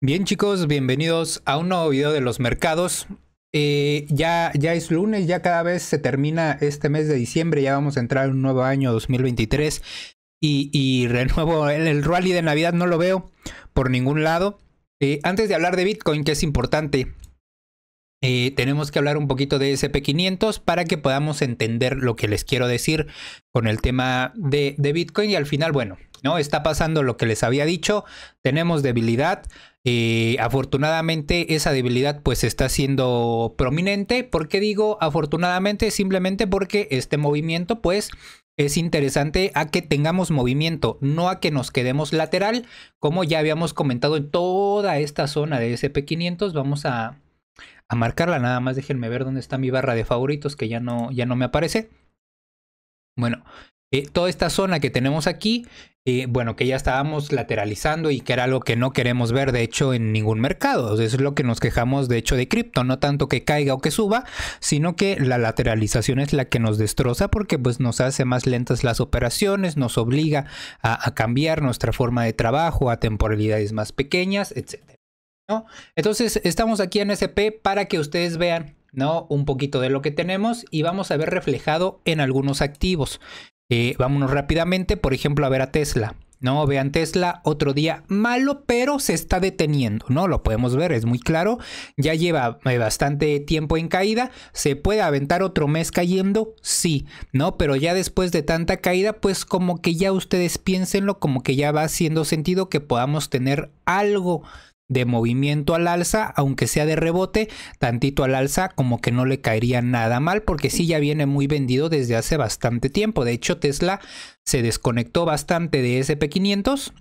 Bien chicos, bienvenidos a un nuevo video de los mercados. Eh, ya, ya es lunes, ya cada vez se termina este mes de diciembre, ya vamos a entrar en un nuevo año 2023 y, renuevo el, rally de Navidad, no lo veo por ningún lado. Eh, antes de hablar de Bitcoin, que es importante, eh, tenemos que hablar un poquito de SP500 para que podamos entender lo que les quiero decir con el tema de, de Bitcoin y al final, bueno, ¿no? Está pasando lo que les había dicho, tenemos debilidad. Eh, afortunadamente esa debilidad pues está siendo prominente. ¿Por qué digo afortunadamente? Simplemente porque este movimiento pues es interesante a que tengamos movimiento, no a que nos quedemos lateral, como ya habíamos comentado en toda esta zona de SP500. Vamos a, a marcarla nada más, déjenme ver dónde está mi barra de favoritos que ya no, ya no me aparece. Bueno, eh, toda esta zona que tenemos aquí, eh, bueno, que ya estábamos lateralizando y que era algo que no queremos ver, de hecho, en ningún mercado. es lo que nos quejamos, de hecho, de cripto. No tanto que caiga o que suba, sino que la lateralización es la que nos destroza porque pues, nos hace más lentas las operaciones, nos obliga a, cambiar nuestra forma de trabajo, a temporalidades más pequeñas, etc. Entonces, estamos aquí en SP para que ustedes vean ¿no? Un poquito de lo que tenemos y vamos a ver reflejado en algunos activos. Eh, vámonos rápidamente, por ejemplo, a ver a Tesla. No, vean Tesla, otro día malo, pero se está deteniendo, ¿no? Lo podemos ver, es muy claro. Ya lleva eh, bastante tiempo en caída. ¿Se puede aventar otro mes cayendo? Sí, ¿no? Pero ya después de tanta caída, pues como que ya ustedes piénsenlo, como que ya va haciendo sentido que podamos tener algo de movimiento al alza, aunque sea de rebote, tantito al alza como que no le caería nada mal, porque sí ya viene muy vendido desde hace bastante tiempo. De hecho, Tesla se desconectó bastante de SP500.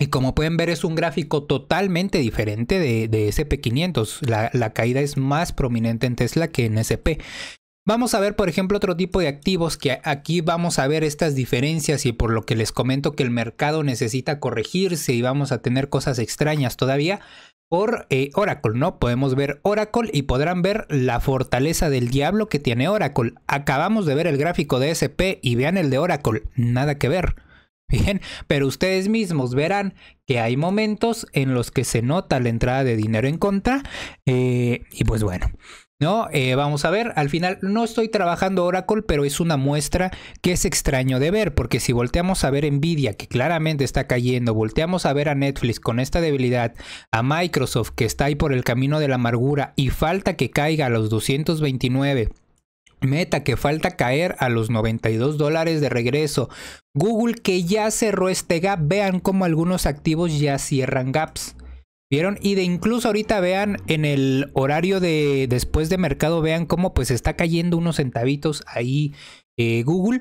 Y como pueden ver es un gráfico totalmente diferente de, SP500. La, la, caída es más prominente en Tesla que en SP. Vamos a ver, por ejemplo, otro tipo de activos que aquí vamos a ver estas diferencias y por lo que les comento que el mercado necesita corregirse y vamos a tener cosas extrañas todavía por eh, Oracle, ¿no? Podemos ver Oracle y podrán ver la fortaleza del diablo que tiene Oracle. Acabamos de ver el gráfico de SP y vean el de Oracle, nada que ver. Bien, pero ustedes mismos verán que hay momentos en los que se nota la entrada de dinero en contra eh, y pues bueno. ¿no? Eh, vamos a ver, al final no estoy trabajando Oracle, pero es una muestra que es extraño de ver, porque si volteamos a ver Nvidia, que claramente está cayendo, volteamos a ver a Netflix con esta debilidad, a Microsoft, que está ahí por el camino de la amargura, y falta que caiga a los 229. Meta que falta caer a los 92 dólares de regreso. Google que ya cerró este gap. Vean cómo algunos activos ya cierran gaps. Y de incluso ahorita vean en el horario de después de mercado, vean cómo pues está cayendo unos centavitos ahí eh, Google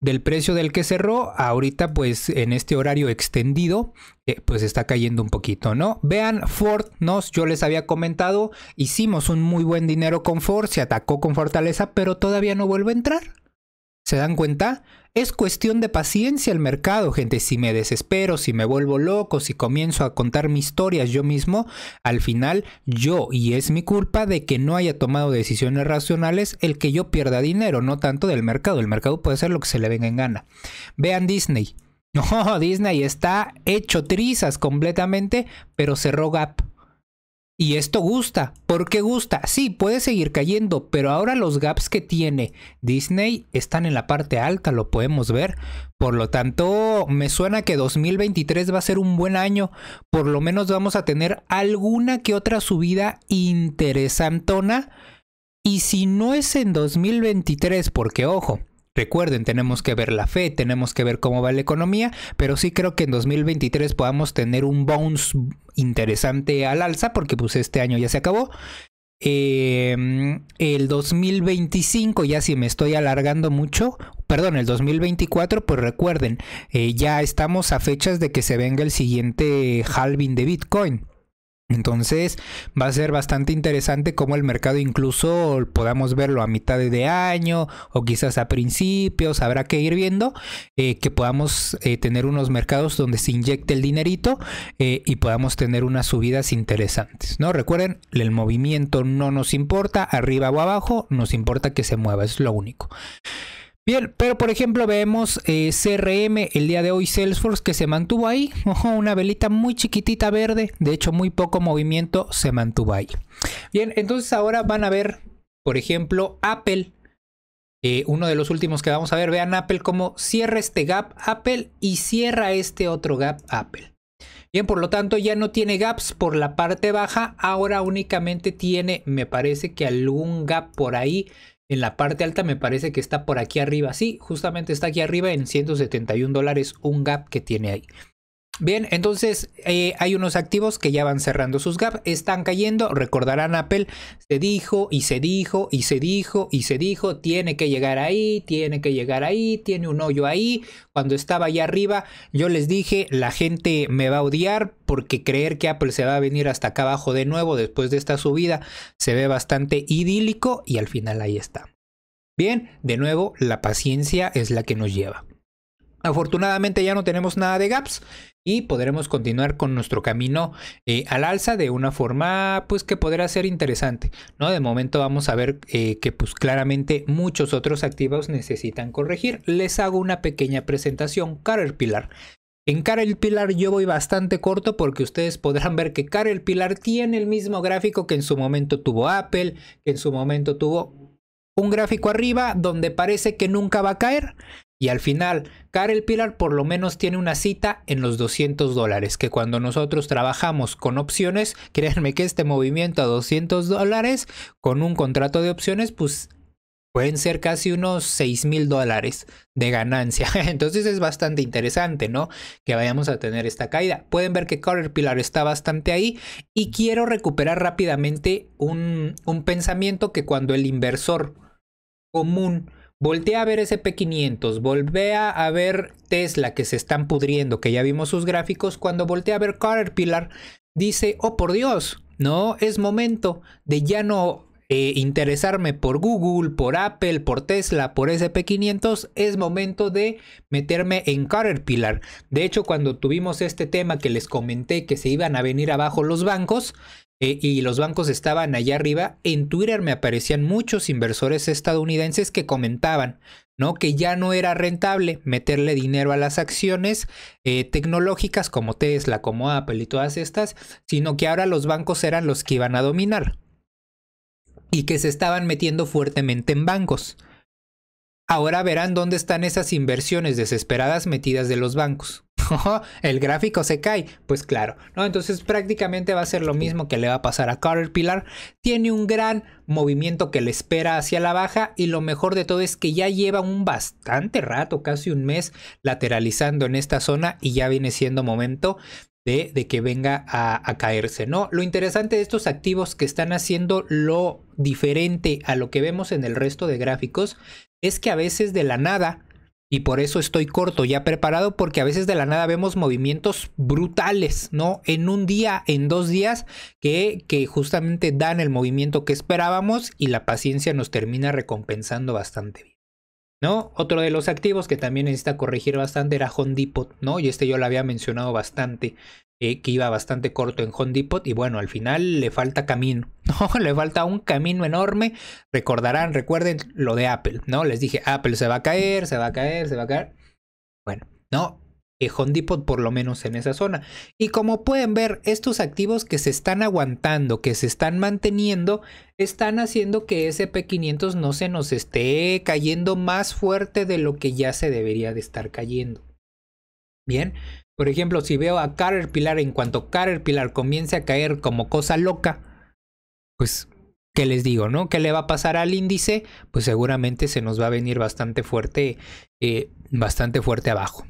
del precio del que cerró. Ahorita pues en este horario extendido eh, pues está cayendo un poquito, ¿no? Vean Ford, nos yo les había comentado, hicimos un muy buen dinero con Ford, se atacó con fortaleza, pero todavía no vuelve a entrar. ¿Se dan cuenta? Es cuestión de paciencia el mercado, gente. Si me desespero, si me vuelvo loco, si comienzo a contar mis historias yo mismo, al final yo, y es mi culpa de que no haya tomado decisiones racionales, el que yo pierda dinero, no tanto del mercado. El mercado puede hacer lo que se le venga en gana. Vean Disney. No, Disney está hecho trizas completamente, pero cerró Gap. Y esto gusta. porque gusta? Sí, puede seguir cayendo, pero ahora los gaps que tiene Disney están en la parte alta, lo podemos ver. Por lo tanto, me suena que 2023 va a ser un buen año. Por lo menos vamos a tener alguna que otra subida interesantona. Y si no es en 2023, porque ojo, Recuerden, tenemos que ver la fe, tenemos que ver cómo va la economía, pero sí creo que en 2023 podamos tener un bounce interesante al alza, porque pues este año ya se acabó. Em, el 2025, ya si me estoy alargando mucho, perdón, el 2024, pues recuerden, eh, ya estamos a fechas de que se venga el siguiente halving de Bitcoin. Entonces va a ser bastante interesante cómo el mercado incluso podamos verlo a mitad de año o quizás a principios, habrá que ir viendo eh, que podamos eh, tener unos mercados donde se inyecte el dinerito eh, y podamos tener unas subidas interesantes. ¿no? Recuerden, el movimiento no nos importa, arriba o abajo, nos importa que se mueva, es lo único. Bien, pero por ejemplo vemos eh, CRM el día de hoy Salesforce que se mantuvo ahí, una velita muy chiquitita verde, de hecho muy poco movimiento se mantuvo ahí. Bien, entonces ahora van a ver, por ejemplo, Apple, eh, uno de los últimos que vamos a ver, vean Apple como cierra este gap Apple y cierra este otro gap Apple. Bien, por lo tanto ya no tiene gaps por la parte baja, ahora únicamente tiene, me parece que algún gap por ahí en la parte alta me parece que está por aquí arriba. Sí, justamente está aquí arriba en 171 dólares un gap que tiene ahí. Bien, entonces eh, hay unos activos que ya van cerrando sus gaps, están cayendo, recordarán Apple, se dijo y se dijo y se dijo y se dijo, tiene que llegar ahí, tiene que llegar ahí, tiene un hoyo ahí, cuando estaba allá arriba yo les dije, la gente me va a odiar porque creer que Apple se va a venir hasta acá abajo de nuevo después de esta subida se ve bastante idílico y al final ahí está. Bien, de nuevo, la paciencia es la que nos lleva. Afortunadamente ya no tenemos nada de gaps y podremos continuar con nuestro camino eh, al alza de una forma pues que podrá ser interesante. ¿no? De momento vamos a ver eh, que pues claramente muchos otros activos necesitan corregir. Les hago una pequeña presentación. pilar En pilar yo voy bastante corto porque ustedes podrán ver que pilar tiene el mismo gráfico que en su momento tuvo Apple, que en su momento tuvo un gráfico arriba donde parece que nunca va a caer. Y al final, Carl Pilar por lo menos tiene una cita en los 200 dólares, que cuando nosotros trabajamos con opciones, créanme que este movimiento a 200 dólares con un contrato de opciones, pues pueden ser casi unos 6 mil dólares de ganancia. Entonces es bastante interesante, ¿no? Que vayamos a tener esta caída. Pueden ver que Pilar está bastante ahí y quiero recuperar rápidamente un pensamiento que cuando el inversor común Voltea a ver SP500, voltea a ver Tesla que se están pudriendo, que ya vimos sus gráficos. Cuando volteé a ver Caterpillar, dice, oh por Dios, no es momento de ya no eh, interesarme por Google, por Apple, por Tesla, por SP500, es momento de meterme en Caterpillar. De hecho, cuando tuvimos este tema que les comenté que se iban a venir abajo los bancos, eh, y los bancos estaban allá arriba, en Twitter me aparecían muchos inversores estadounidenses que comentaban, ¿no? Que ya no era rentable meterle dinero a las acciones eh, tecnológicas como Tesla, como Apple y todas estas, sino que ahora los bancos eran los que iban a dominar y que se estaban metiendo fuertemente en bancos. Ahora verán dónde están esas inversiones desesperadas metidas de los bancos. Oh, el gráfico se cae, pues claro, ¿no? Entonces prácticamente va a ser lo mismo que le va a pasar a pilar Tiene un gran movimiento que le espera hacia la baja y lo mejor de todo es que ya lleva un bastante rato, casi un mes, lateralizando en esta zona y ya viene siendo momento de, que venga a, a, caerse, ¿no? Lo interesante de estos activos que están haciendo lo diferente a lo que vemos en el resto de gráficos es que a veces de la nada, y por eso estoy corto ya preparado, porque a veces de la nada vemos movimientos brutales, ¿no? En un día, en dos días, que, que justamente dan el movimiento que esperábamos y la paciencia nos termina recompensando bastante bien. Otro de los activos que también necesita corregir bastante era Home Depot, ¿no? Y este yo lo había mencionado bastante, eh, que iba bastante corto en Home Depot y bueno, al final le falta camino, ¿no? Le falta un camino enorme. Recordarán, recuerden lo de Apple, ¿no? Les dije, Apple se va a caer, se va a caer, se va a caer. Bueno, no, eh, por lo menos en esa zona. Y como pueden ver, estos activos que se están aguantando, que se están manteniendo, están haciendo que p 500 no se nos esté cayendo más fuerte de lo que ya se debería de estar cayendo. Bien, por ejemplo, si veo a pilar en cuanto pilar comience a caer como cosa loca, pues que les digo, no? ¿Qué le va a pasar al índice? Pues seguramente se nos va a venir bastante fuerte, eh, bastante fuerte abajo.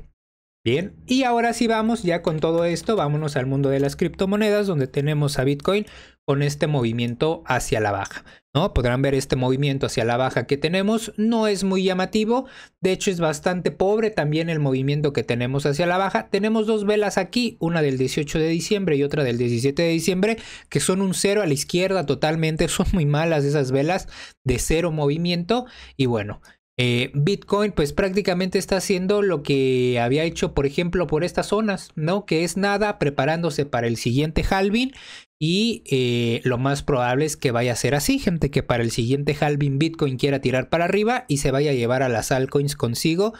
Bien, y ahora sí vamos, ya con todo esto, vámonos al mundo de las criptomonedas, donde tenemos a Bitcoin con este movimiento hacia la baja. ¿no? Podrán ver este movimiento hacia la baja que tenemos, no es muy llamativo, de hecho es bastante pobre también el movimiento que tenemos hacia la baja. Tenemos dos velas aquí, una del 18 de diciembre y otra del 17 de diciembre, que son un cero a la izquierda totalmente, son muy malas esas velas de cero movimiento y bueno, eh, Bitcoin pues prácticamente está haciendo lo que había hecho por ejemplo por estas zonas, ¿no? Que es nada preparándose para el siguiente halving y eh, lo más probable es que vaya a ser así, gente, que para el siguiente halving Bitcoin quiera tirar para arriba y se vaya a llevar a las altcoins consigo.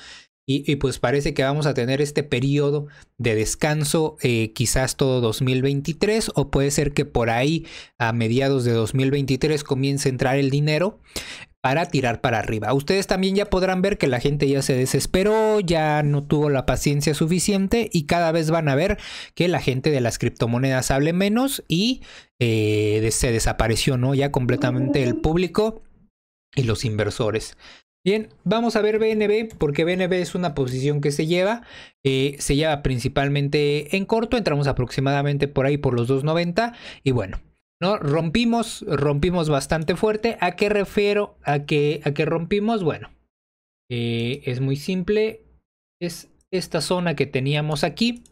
Y, pues parece que vamos a tener este periodo de descanso eh, quizás todo 2023 o puede ser que por ahí a mediados de 2023 comience a entrar el dinero para tirar para arriba. Ustedes también ya podrán ver que la gente ya se desesperó, ya no tuvo la paciencia suficiente y cada vez van a ver que la gente de las criptomonedas hable menos y eh, se desapareció, ¿no? Ya completamente el público y los inversores. Bien, vamos a ver BNB porque BNB es una posición que se lleva, eh, se lleva principalmente en corto, entramos aproximadamente por ahí por los 2.90 y bueno, ¿no? Rompimos, rompimos bastante fuerte. ¿A qué refiero? ¿A qué, a que rompimos? Bueno, eh, es muy simple. Es esta zona que teníamos aquí.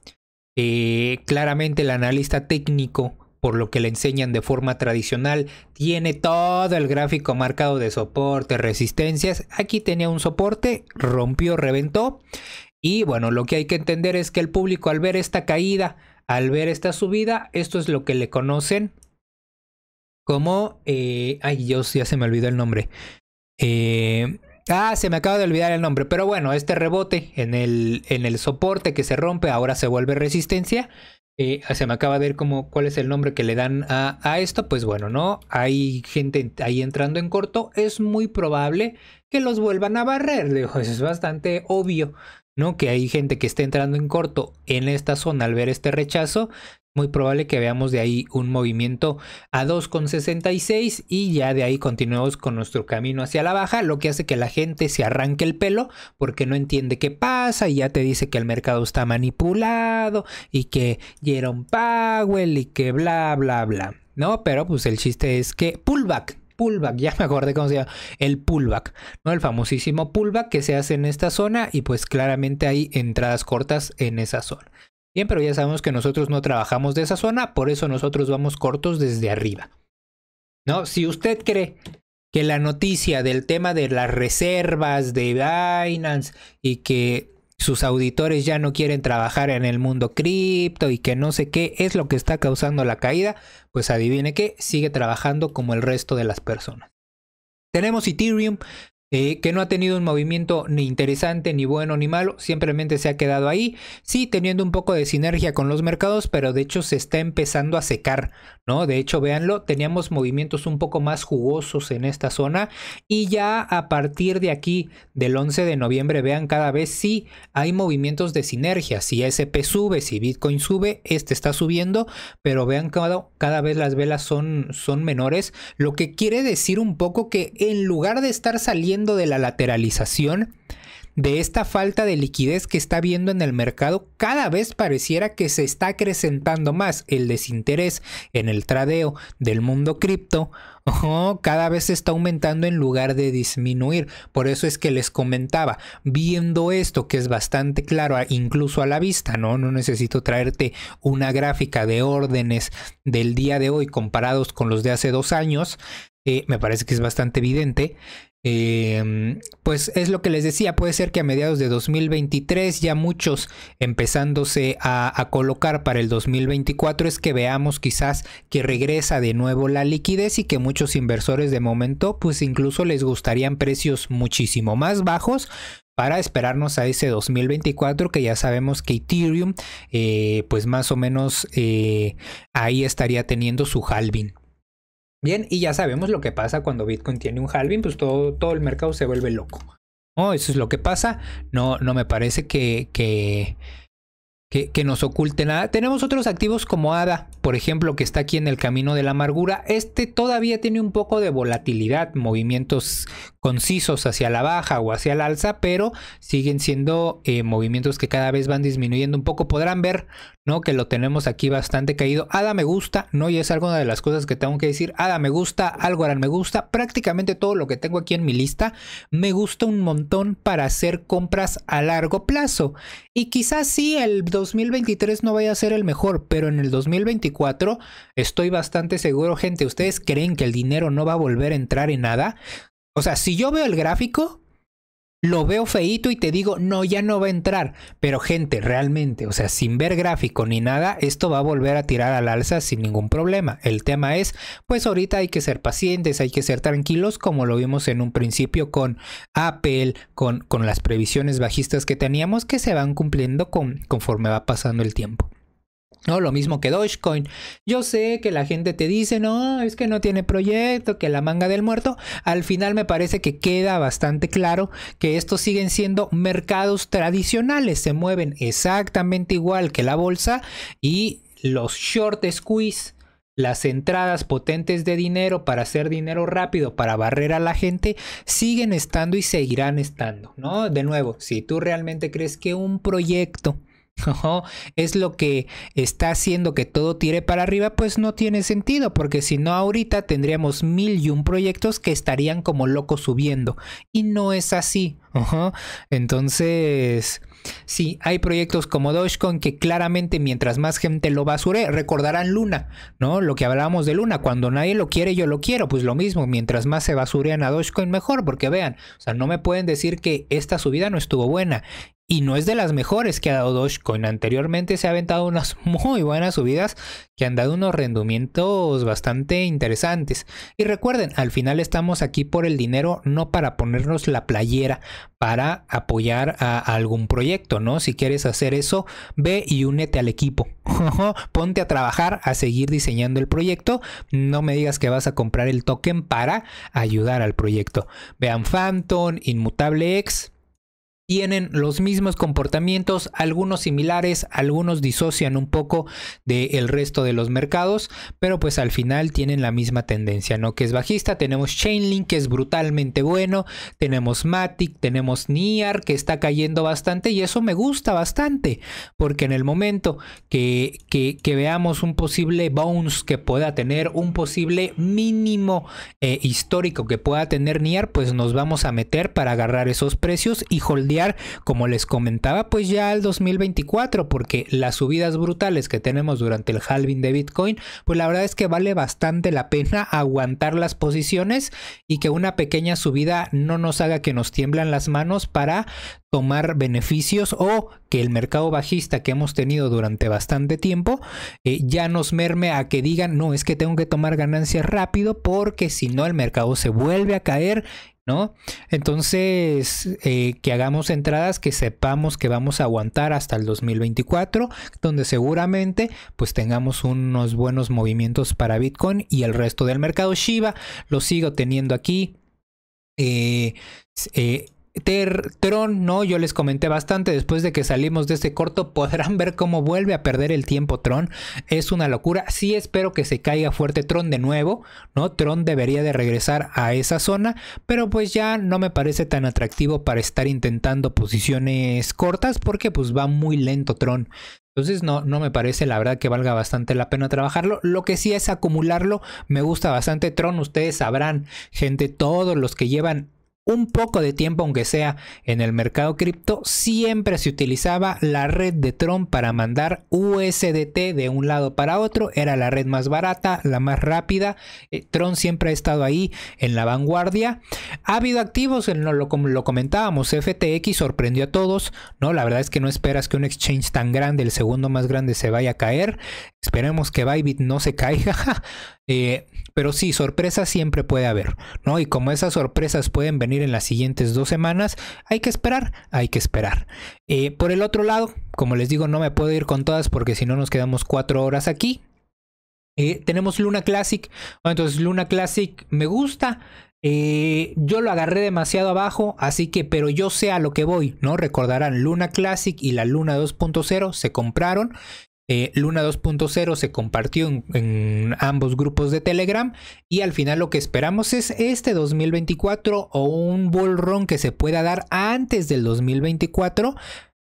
Eh, claramente el analista técnico, por lo que le enseñan de forma tradicional, tiene todo el gráfico marcado de soporte, resistencias. Aquí tenía un soporte, rompió, reventó. Y bueno, lo que hay que entender es que el público al ver esta caída, al ver esta subida, esto es lo que le conocen como... Eh, ay, yo ya se me olvidó el nombre. Eh, ah, se me acaba de olvidar el nombre. Pero bueno, este rebote en el, en el soporte que se rompe ahora se vuelve resistencia. Eh, ah, se me acaba de ver como cuál es el nombre que le dan a, esto. Pues bueno, no, hay gente ahí entrando en corto. Es muy probable que los vuelvan a barrer. es bastante obvio. ¿no? Que hay gente que está entrando en corto en esta zona al ver este rechazo muy probable que veamos de ahí un movimiento a 2,66 y ya de ahí continuamos con nuestro camino hacia la baja, lo que hace que la gente se arranque el pelo porque no entiende qué pasa y ya te dice que el mercado está manipulado y que Jerome Powell y que bla, bla, bla. No, pero pues el chiste es que pullback, pullback, ya me acordé cómo se llama, el pullback, ¿no? El famosísimo pullback que se hace en esta zona y pues claramente hay entradas cortas en esa zona. Bien, pero ya sabemos que nosotros no trabajamos de esa zona, por eso nosotros vamos cortos desde arriba. ¿No? Si usted cree que la noticia del tema de las reservas de Binance y que sus auditores ya no quieren trabajar en el mundo cripto y que no sé qué es lo que está causando la caída, pues adivine qué, sigue trabajando como el resto de las personas. Tenemos Ethereum eh, que no ha tenido un movimiento ni interesante, ni bueno, ni malo, simplemente se ha quedado ahí, sí teniendo un poco de sinergia con los mercados, pero de hecho se está empezando a secar, ¿no? De hecho, véanlo, teníamos movimientos un poco más jugosos en esta zona y ya a partir de aquí, del 11 de noviembre, vean cada vez sí hay movimientos de sinergia, si SP sube, si Bitcoin sube, este está subiendo, pero vean cada, cada vez las velas son, son menores, lo que quiere decir un poco que en lugar de estar saliendo, de la lateralización, de esta falta de liquidez que está viendo en el mercado, cada vez pareciera que se está acrecentando más el desinterés en el tradeo del mundo cripto. cada vez está aumentando en lugar de disminuir. Por eso es que les comentaba, viendo esto que es bastante claro, incluso a la vista, ¿no? No necesito traerte una gráfica de órdenes del día de hoy comparados con los de hace dos años. Eh, me parece que es bastante evidente. Em, pues es lo que les decía, puede ser que a mediados de 2023 ya muchos empezándose a, colocar para el 2024 es que veamos quizás que regresa de nuevo la liquidez y que muchos inversores de momento pues incluso les gustarían precios muchísimo más bajos para esperarnos a ese 2024 que ya sabemos que Ethereum eh, pues más o menos eh, ahí estaría teniendo su halving. Bien, y ya sabemos lo que pasa cuando Bitcoin tiene un halving, pues todo, todo el mercado se vuelve loco. Oh, eso es lo que pasa. No, no me parece que, que que, nos oculte nada. Tenemos otros activos como ADA, por ejemplo, que está aquí en el camino de la amargura. Este todavía tiene un poco de volatilidad, movimientos concisos hacia la baja o hacia la alza, pero siguen siendo eh, movimientos que cada vez van disminuyendo un poco. Podrán ver, ¿no? Que lo tenemos aquí bastante caído. ADA me gusta, ¿no? Y es alguna de las cosas que tengo que decir. ADA me gusta, algo Algorand me gusta. Prácticamente todo lo que tengo aquí en mi lista me gusta un montón para hacer compras a largo plazo. Y quizás sí el 2023 no vaya a ser el mejor, pero en el 2024 estoy bastante seguro, gente. ¿Ustedes creen que el dinero no va a volver a entrar en nada? O sea, si yo veo el gráfico, lo veo feito y te digo, no, ya no va a entrar. Pero gente, realmente, o sea, sin ver gráfico ni nada, esto va a volver a tirar al alza sin ningún problema. El tema es, pues ahorita hay que ser pacientes, hay que ser tranquilos, como lo vimos en un principio con Apple, con, con las previsiones bajistas que teníamos, que se van cumpliendo con, conforme va pasando el tiempo. No, lo mismo que Dogecoin. Yo sé que la gente te dice, no, es que no tiene proyecto, que la manga del muerto. Al final me parece que queda bastante claro que estos siguen siendo mercados tradicionales. Se mueven exactamente igual que la bolsa y los short squeeze, las entradas potentes de dinero para hacer dinero rápido, para barrer a la gente, siguen estando y seguirán estando. ¿no? De nuevo, si tú realmente crees que un proyecto es lo que está haciendo que todo tire para arriba, pues no tiene sentido, porque si no ahorita tendríamos mil y un proyectos que estarían como locos subiendo. Y no es así. Entonces, sí, hay proyectos como Dogecoin que claramente mientras más gente lo basure, recordarán Luna, ¿no? Lo que hablábamos de Luna, cuando nadie lo quiere, yo lo quiero, pues lo mismo, mientras más se basurean a Dogecoin, mejor, porque vean, o sea, no me pueden decir que esta subida no estuvo buena y no es de las mejores que ha dado Dogecoin. Anteriormente se ha aventado unas muy buenas subidas que han dado unos rendimientos bastante interesantes. Y recuerden, al final estamos aquí por el dinero, no para ponernos la playera, para apoyar a algún proyecto, ¿no? Si quieres hacer eso, ve y únete al equipo. Ponte a trabajar, a seguir diseñando el proyecto. No me digas que vas a comprar el token para ayudar al proyecto. Vean Phantom, Inmutable X tienen los mismos comportamientos, algunos similares, algunos disocian un poco del resto de los mercados, pero pues al final tienen la misma tendencia, ¿no? Que es bajista, tenemos Chainlink que es brutalmente bueno, tenemos Matic, tenemos Niar que está cayendo bastante y eso me gusta bastante, porque en el momento que, que, veamos un posible bounce que pueda tener, un posible mínimo eh, histórico que pueda tener Niar, pues nos vamos a meter para agarrar esos precios y holdear como les comentaba, pues ya el 2024, porque las subidas brutales que tenemos durante el halving de Bitcoin, pues la verdad es que vale bastante la pena aguantar las posiciones y que una pequeña subida no nos haga que nos tiemblan las manos para tomar beneficios o que el mercado bajista que hemos tenido durante bastante tiempo eh, ya nos merme a que digan no es que tengo que tomar ganancias rápido porque si no el mercado se vuelve a caer ¿no? Entonces, eh, que hagamos entradas que sepamos que vamos a aguantar hasta el 2024, donde seguramente pues tengamos unos buenos movimientos para Bitcoin y el resto del mercado Shiba. Lo sigo teniendo aquí. eh, eh Tron, no, yo les comenté bastante después de que salimos de este corto, podrán ver cómo vuelve a perder el tiempo Tron, es una locura, sí espero que se caiga fuerte Tron de nuevo, ¿no? Tron debería de regresar a esa zona, pero pues ya no me parece tan atractivo para estar intentando posiciones cortas porque pues va muy lento Tron. Entonces no, no me parece la verdad que valga bastante la pena trabajarlo. Lo que sí es acumularlo. Me gusta bastante Tron. Ustedes sabrán, gente, todos los que llevan un poco de tiempo, aunque sea en el mercado cripto, siempre se utilizaba la red de Tron para mandar USDT de un lado para otro. Era la red más barata, la más rápida. Eh, Tron siempre ha estado ahí en la vanguardia. Ha habido activos, lo, lo, comentábamos, FTX sorprendió a todos. ¿no? La verdad es que no esperas que un exchange tan grande, el segundo más grande, se vaya a caer. Esperemos que Bybit no se caiga. Eh, pero sí, sorpresas siempre puede haber, ¿no? Y como esas sorpresas pueden venir en las siguientes dos semanas, hay que esperar, hay que esperar. Eh, por el otro lado, como les digo, no me puedo ir con todas porque si no nos quedamos cuatro horas aquí. Eh, tenemos Luna Classic, ah, entonces Luna Classic me gusta. yo lo agarré demasiado abajo, así que, pero yo sé a lo que voy, ¿no? Recordarán, Luna Classic y la Luna 2.0 se compraron eh, Luna 2.0 se compartió en, ambos grupos de Telegram y al final lo que esperamos es este 2024 o un run que se pueda dar antes del 2024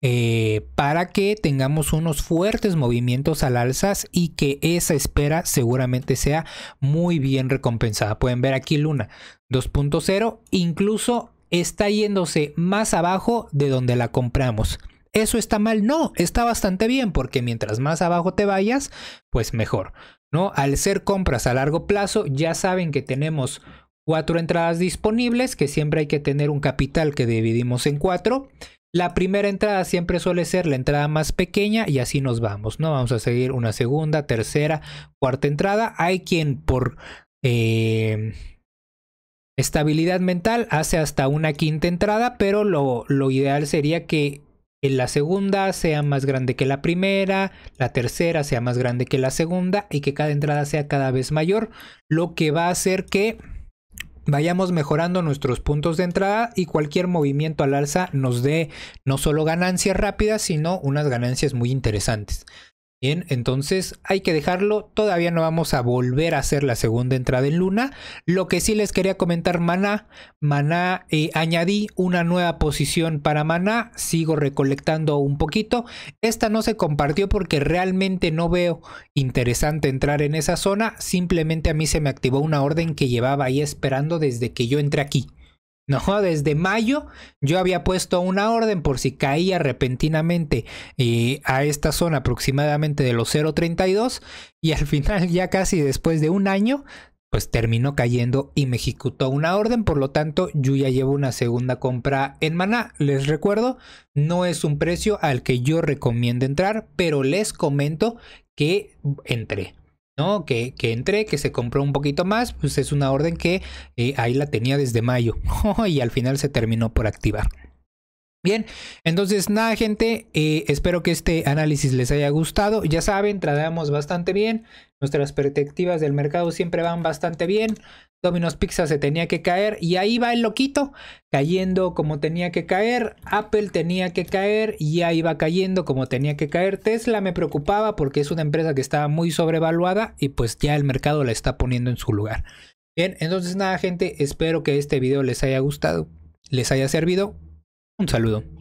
eh, para que tengamos unos fuertes movimientos al alzas y que esa espera seguramente sea muy bien recompensada. Pueden ver aquí Luna 2.0 incluso está yéndose más abajo de donde la compramos eso está mal. No, está bastante bien porque mientras más abajo te vayas, pues mejor. ¿no? Al ser compras a largo plazo, ya saben que tenemos cuatro entradas disponibles, que siempre hay que tener un capital que dividimos en cuatro. La primera entrada siempre suele ser la entrada más pequeña y así nos vamos, ¿no? Vamos a seguir una segunda, tercera, cuarta entrada. Hay quien por eh, estabilidad mental hace hasta una quinta entrada, pero lo, lo ideal sería que la segunda sea más grande que la primera, la tercera sea más grande que la segunda y que cada entrada sea cada vez mayor, lo que va a hacer que vayamos mejorando nuestros puntos de entrada y cualquier movimiento al alza nos dé no solo ganancias rápidas, sino unas ganancias muy interesantes. Bien, entonces hay que dejarlo. Todavía no vamos a volver a hacer la segunda entrada en Luna. Lo que sí les quería comentar, Maná. Maná, eh, añadí una nueva posición para Maná. Sigo recolectando un poquito. Esta no se compartió porque realmente no veo interesante entrar en esa zona. Simplemente a mí se me activó una orden que llevaba ahí esperando desde que yo entré aquí. No, desde mayo yo había puesto una orden por si caía repentinamente eh, a esta zona aproximadamente de los 0.32 y al final ya casi después de un año pues terminó cayendo y me ejecutó una orden, por lo tanto yo ya llevo una segunda compra en maná. Les recuerdo, no es un precio al que yo recomiendo entrar, pero les comento que entré. ¿no? Que, que entré, que se compró un poquito más, pues es una orden que eh, ahí la tenía desde mayo y al final se terminó por activar. Bien, entonces nada gente, eh, espero que este análisis les haya gustado. Ya saben, traemos bastante bien, nuestras perspectivas del mercado siempre van bastante bien. Domino's Pizza se tenía que caer y ahí va el loquito cayendo como tenía que caer, Apple tenía que caer y ahí va cayendo como tenía que caer, Tesla me preocupaba porque es una empresa que estaba muy sobrevaluada y pues ya el mercado la está poniendo en su lugar. Bien, entonces nada gente, espero que este video les haya gustado, les haya servido un saludo.